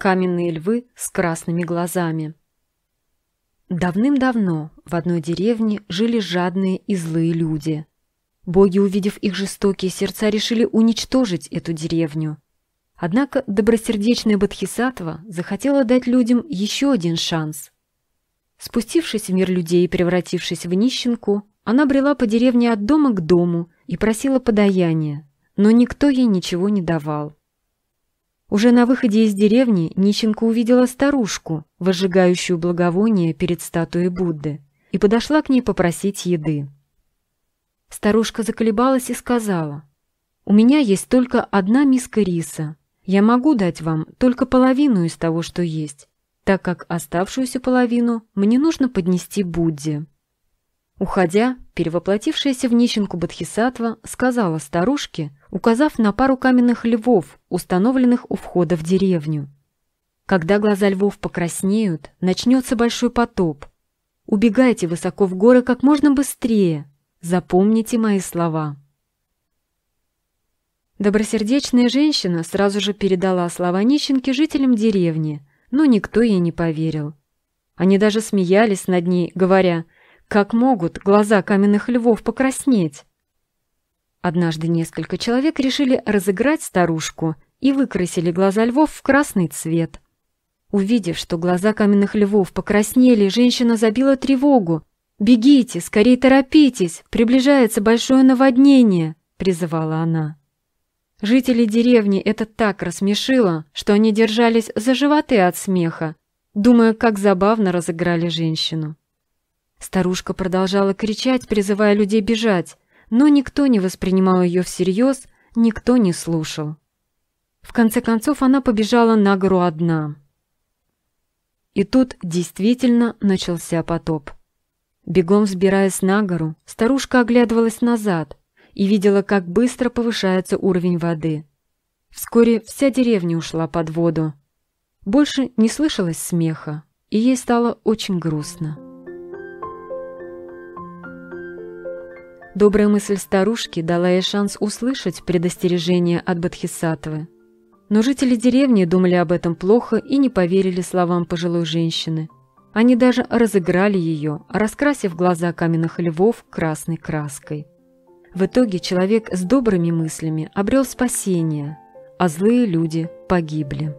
каменные львы с красными глазами. Давным-давно в одной деревне жили жадные и злые люди. Боги, увидев их жестокие сердца, решили уничтожить эту деревню. Однако добросердечная Бодхисаттва захотела дать людям еще один шанс. Спустившись в мир людей и превратившись в нищенку, она брела по деревне от дома к дому и просила подаяния, но никто ей ничего не давал. Уже на выходе из деревни Нищенко увидела старушку, выжигающую благовоние перед статуей Будды, и подошла к ней попросить еды. Старушка заколебалась и сказала, «У меня есть только одна миска риса. Я могу дать вам только половину из того, что есть, так как оставшуюся половину мне нужно поднести Будде». Уходя, перевоплотившаяся в нищенку Бодхисаттва, сказала старушке, указав на пару каменных львов, установленных у входа в деревню. «Когда глаза львов покраснеют, начнется большой потоп. Убегайте высоко в горы как можно быстрее. Запомните мои слова». Добросердечная женщина сразу же передала слова нищенки жителям деревни, но никто ей не поверил. Они даже смеялись над ней, говоря – как могут глаза каменных львов покраснеть? Однажды несколько человек решили разыграть старушку и выкрасили глаза львов в красный цвет. Увидев, что глаза каменных львов покраснели, женщина забила тревогу. «Бегите, скорее торопитесь, приближается большое наводнение», — призывала она. Жители деревни это так рассмешило, что они держались за животы от смеха, думая, как забавно разыграли женщину. Старушка продолжала кричать, призывая людей бежать, но никто не воспринимал ее всерьез, никто не слушал. В конце концов она побежала на гору одна. И тут действительно начался потоп. Бегом взбираясь на гору, старушка оглядывалась назад и видела, как быстро повышается уровень воды. Вскоре вся деревня ушла под воду. Больше не слышалось смеха, и ей стало очень грустно. Добрая мысль старушки дала ей шанс услышать предостережение от Бадхисатвы. Но жители деревни думали об этом плохо и не поверили словам пожилой женщины. Они даже разыграли ее, раскрасив глаза каменных львов красной краской. В итоге человек с добрыми мыслями обрел спасение, а злые люди погибли.